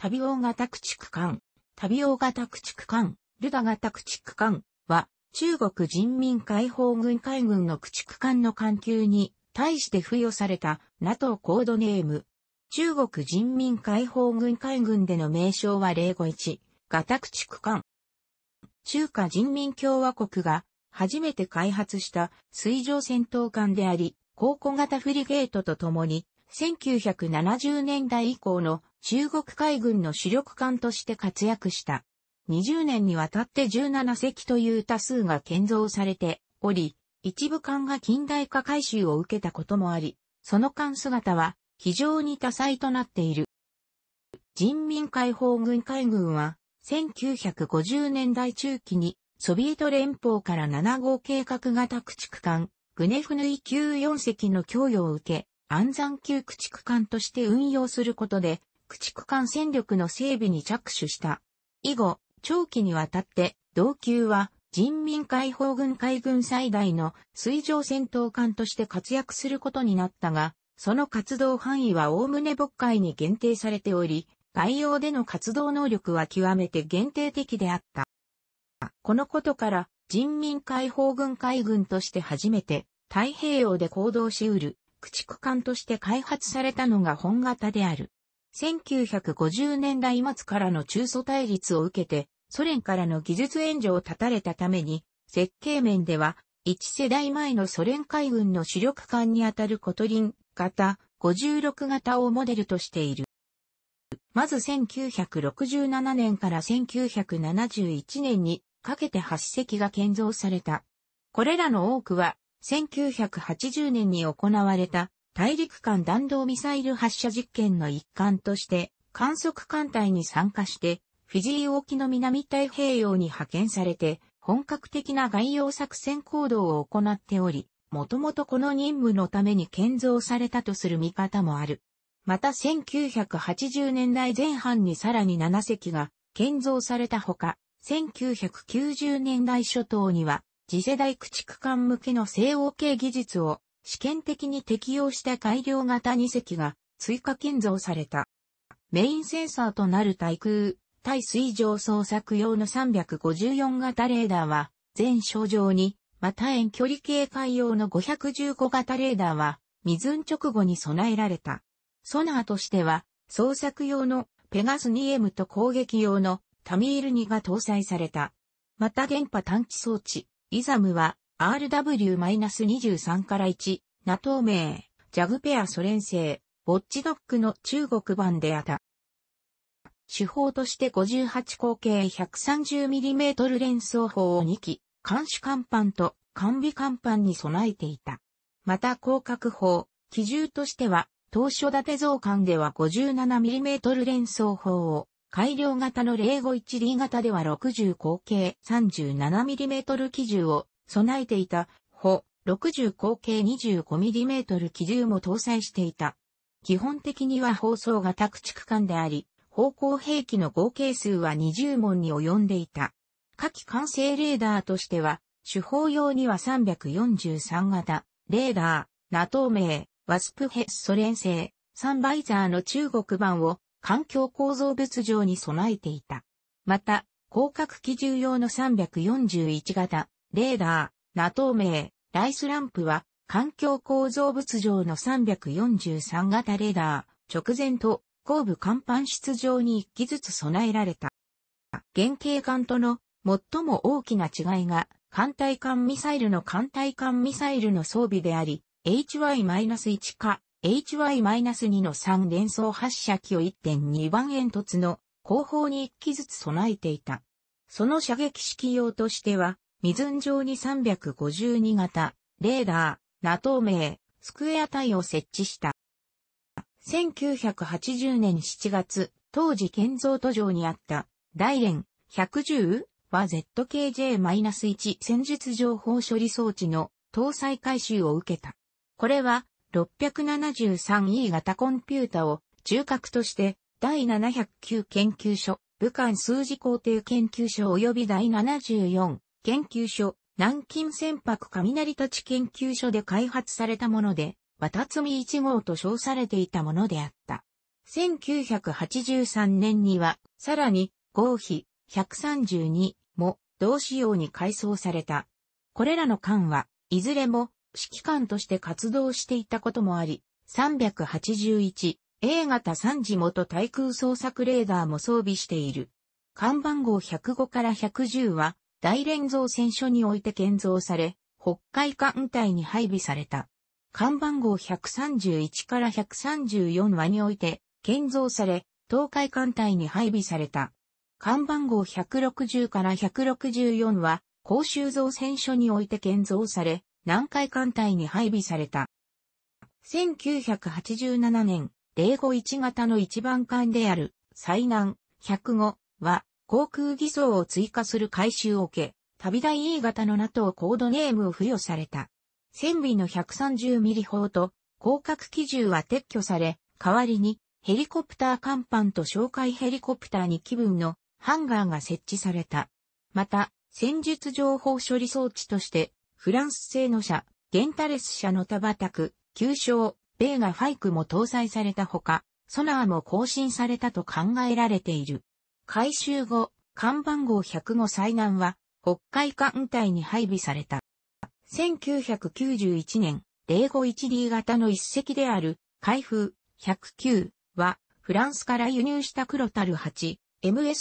旅大型駆逐艦、旅大型駆逐艦、ルダ型駆逐艦は、中国人民解放軍海軍の駆逐艦の艦級に対して付与された NATO コードネーム。中国人民解放軍海軍での名称は051型駆逐艦。中華人民共和国が初めて開発した水上戦闘艦であり、高校型フリゲートと共に1970年代以降の中国海軍の主力艦として活躍した。20年にわたって17隻という多数が建造されており、一部艦が近代化改修を受けたこともあり、その艦姿は非常に多彩となっている。人民解放軍海軍は1950年代中期にソビエト連邦から7号計画型駆逐艦グネフヌイ級4隻の供与を受け、安山級駆逐艦として運用することで、駆逐艦戦力の整備に着手した。以後、長期にわたって、同級は人民解放軍海軍最大の水上戦闘艦として活躍することになったが、その活動範囲は概ね渤海に限定されており、外洋での活動能力は極めて限定的であった。このことから、人民解放軍海軍として初めて太平洋で行動しうる駆逐艦として開発されたのが本型である。1950年代末からの中祖対立を受けて、ソ連からの技術援助を断たれたために、設計面では、1世代前のソ連海軍の主力艦にあたるコトリン型56型をモデルとしている。まず1967年から1971年にかけて8隻が建造された。これらの多くは1980年に行われた大陸間弾道ミサイル発射実験の一環として、観測艦隊に参加して、フィジー沖の南太平洋に派遣されて、本格的な外洋作戦行動を行っており、もともとこの任務のために建造されたとする見方もある。また1980年代前半にさらに7隻が建造されたほか、1990年代初頭には次世代駆逐艦向けの西欧系技術を試験的に適用した改良型2隻が追加建造された。メインセンサーとなる対空、対水上捜索用の354型レーダーは、全症状に、また遠距離警戒用の515型レーダーは、水運直後に備えられた。ソナーとしては、捜索用のペガス 2M と攻撃用のタミール2が搭載された。また電波探知装置、イザムは RW-23 から1、ナトーメ名、ジャグペアソ連製、ウォッチドックの中国版であった。手法として58口径 130mm 連装砲を2機、監視甲板と完備甲板に備えていた。また広角砲、機銃としては、当初立て増艦では 57mm 連装砲を、改良型の051 d 型では60口径 37mm 機銃を備えていた、ほ、60口径 25mm 機銃も搭載していた。基本的には放送が宅地区間であり、方向兵器の合計数は20門に及んでいた。下記完成レーダーとしては、手法用には343型、レーダー、ナトー名、ワスプヘッソ連製、サンバイザーの中国版を環境構造物上に備えていた。また、広角機銃用の341型、レーダー、ナトー名、ライスランプは、環境構造物上の343型レーダー、直前と後部甲板室上に1機ずつ備えられた。原型艦との最も大きな違いが、艦隊艦ミサイルの艦隊艦ミサイルの装備であり、HY-1 か HY-2 の3連装発射機を1.2番煙突の後方に1機ずつ備えていた。その射撃式用としては、ミズン上に352型、レーダー、ナトー名、スクエア体を設置した。1980年7月、当時建造途上にあった、大連 110? は ZKJ-1 戦術情報処理装置の搭載回収を受けた。これは 673E 型コンピュータを中核として第709研究所、武漢数字工程研究所及び第74研究所、南京船舶雷立ち研究所で開発されたもので、渡積1号と称されていたものであった。1983年には、さらに合否132も同仕様に改装された。これらの艦は、いずれも指揮官として活動していたこともあり、381、A 型3次元対空捜索レーダーも装備している。看板号105から110は、大連造船所において建造され、北海艦隊に配備された。看板号131から134話において、建造され、東海艦隊に配備された。看板号160から164は、公衆造船所において建造され、南海艦隊に配備された。1987年、米語1型の一番艦である、災難、105は、航空偽装を追加する改修を受け、旅大 E 型の NATO コードネームを付与された。船尾の1 3 0ミリ砲と広角機銃は撤去され、代わりにヘリコプター甲板と哨戒ヘリコプターに気分のハンガーが設置された。また、戦術情報処理装置としてフランス製の車、ゲンタレス車のタバタク、旧称、ベーガファイクも搭載されたほか、ソナーも更新されたと考えられている。改修後、看板号105災難は、北海艦隊に配備された。1991年、051D 型の一隻である、開封109は、フランスから輸入した黒タル 8MS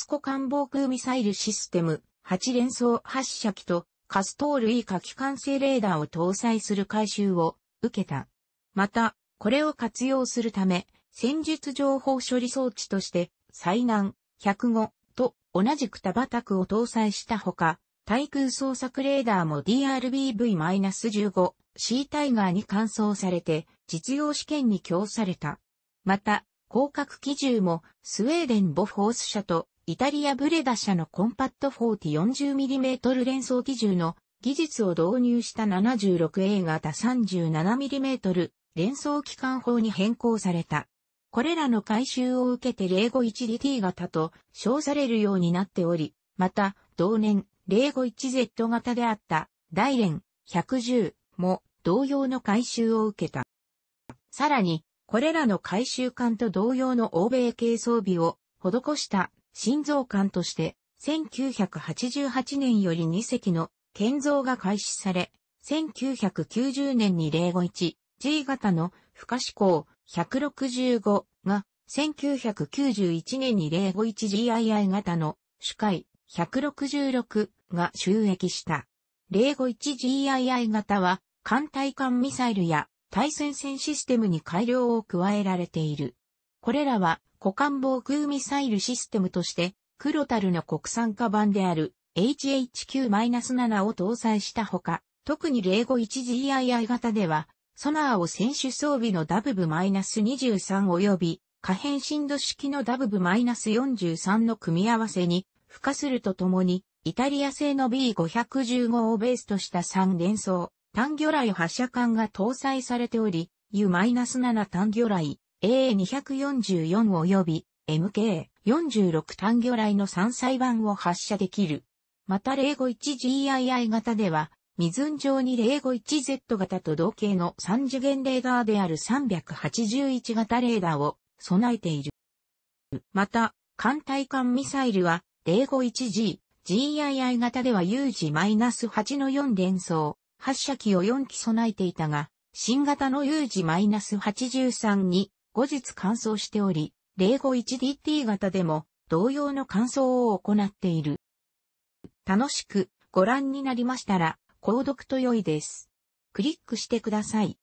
股艦防空ミサイルシステム8連装発射機とカストール E 火器管制レーダーを搭載する改修を受けた。また、これを活用するため、戦術情報処理装置として、災難105と同じくタバタクを搭載したほか、対空捜索レーダーも DRBV-15C タイガーに換装されて、実用試験に供された。また、広角機銃もスウェーデンボフォース社とイタリアブレダ社のコンパット 4040mm 連想機銃の技術を導入した76 a 型 37mm 連想機関砲に変更された。これらの改修を受けて0 5 1 t 型と称されるようになっており、また、同年、051Z 型であった、大連110も同様の改修を受けた。さらに、これらの改修艦と同様の欧米系装備を施した心臓艦として、1988年より2隻の建造が開始され、1990年に 051G 型の不可視考165が、1991年に 051GII 型の主海166が収益した。051GII 型は艦隊艦ミサイルや対戦線システムに改良を加えられている。これらは股間防空ミサイルシステムとして、黒樽の国産化版である HHQ-7 を搭載したほか、特に例後1 g i i 型では、ソナーを選手装備のダブブ -23 及び、可変振動式のダブブ -43 の組み合わせに、付加するとともに、イタリア製の B515 をベースとした3連装、単魚雷発射管が搭載されており、U-7 単魚雷、A244 及び MK46 単魚雷の3裁版を発射できる。また 051GII 型では、水順上に 051Z 型と同型の3次元レーダーである381型レーダーを備えている。また、艦隊艦ミサイルは 051G、GII 型では有事 -8 の4連装、発射機を4機備えていたが、新型の有事 -83 に後日乾燥しており、051DT 型でも同様の乾燥を行っている。楽しくご覧になりましたら、購読と良いです。クリックしてください。